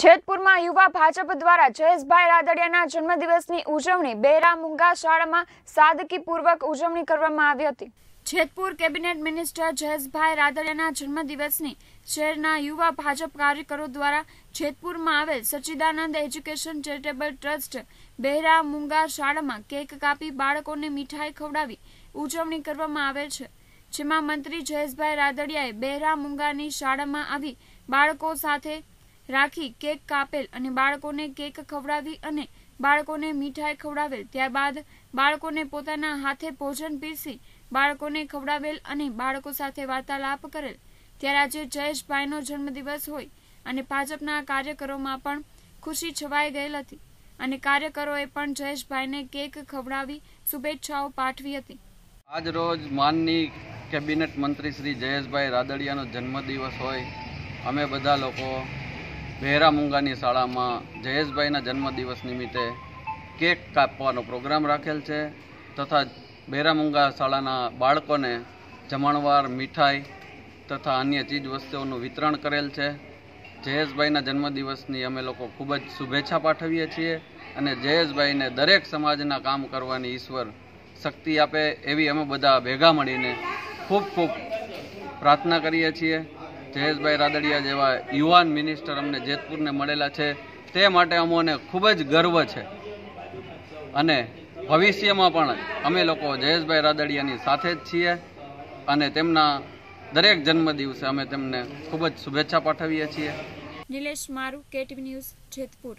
જેતપુરમાં યુવા ભાજપ દ્વારા જયેશભાઈ રાદડિયાના જન્મદિવસની ઉજવણી બેરા મુંગા શાળામાં સાદગીપૂર્વક ઉજવણી કરવામાં આવી હતી જેતપુર કેબિનેટ મિનિસ્ટર જયેશભાઈ રાદડિયાના જન્મદિવસની શહેરના યુવા ભાજપ કાર્યકરો દ્વારા જેતપુરમાં આવેલ સચ્ચિદાનંદ એજ્યુકેશન ચેરિટેબલ ટ્રસ્ટ બેરા મુંગા શાળામાં કેક કાપી બાળકોને મીઠાઈ ખવડાવી ઉજવણી કરવામાં આવે છે જેમાં મંત્રી જયેશભાઈ રાદડિયાએ બેરા મુંગાની શાળામાં આવી બાળકો સાથે રાખી કેક કાપેલ અને બાળકોને કેક ખવડાવી અને બાળકોને મીઠાઈ ખવડાવેલ ત્યારબાદ બાળકોને પોતાના હાથે ભોજન પીરસી બાળકોને ખવડાવેલ અને બાળકો સાથે વાર્તાલાપ કરેલ ત્યારે આજે જયેશભાઈનો જન્મદિવસ હોય અને ભાજપના કાર્યકરોમાં પણ ખુશી છવાઈ ગયેલ હતી અને કાર્યકરોએ પણ જયેશભાઈને કેક ખવડાવી શુભેચ્છાઓ પાઠવી હતી આજ રોજ માનની કેબિનેટ મંત્રી શ્રી જયેશભાઈ રાદડિયાનો જન્મદિવસ હોય અમે બધા લોકો બહેરા મુંગાની શાળામાં જયેશભાઈના જન્મદિવસ નિમિત્તે કેક કાપવાનો પ્રોગ્રામ રાખેલ છે તથા બહેરા શાળાના બાળકોને જમણવાર મીઠાઈ તથા અન્ય ચીજવસ્તુઓનું વિતરણ કરેલ છે જયેશભાઈના જન્મદિવસની અમે લોકો ખૂબ જ શુભેચ્છા પાઠવીએ છીએ અને જયેશભાઈને દરેક સમાજના કામ કરવાની ઈશ્વર શક્તિ આપે એવી અમે બધા ભેગા મળીને ખૂબ ખૂબ પ્રાર્થના કરીએ છીએ જયેશભાઈ રાદડિયા જેવા યુવાન મિનિસ્ટર અમને જેતપુરને મળેલા છે તે માટે અમોને ખૂબ જ ગર્વ છે અને ભવિષ્યમાં પણ અમે લોકો જયેશભાઈ રાદડિયાની સાથે જ છીએ અને તેમના દરેક જન્મદિવસે અમે તેમને ખૂબ જ શુભેચ્છા પાઠવીએ છીએ નિલેશ મારુ કેટીવી ન્યૂઝ જેતપુર